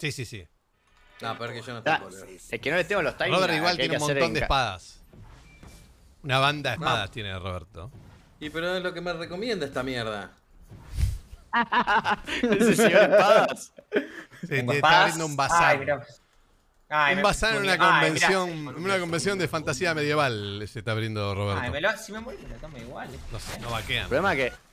Sí, sí, sí. No, pero que yo no ah, tengo. es que no le tengo los timings. Robert igual tiene un montón de espadas. Una banda de espadas tiene Roberto. Y pero es lo que me recomienda esta mierda. Ese espadas. Sí, está abriendo un bazar. un bazar en una convención, una convención de fantasía medieval se está abriendo Roberto. me si me muero, me lo tomo igual. Eh. No, sé, no vaquean. El problema es que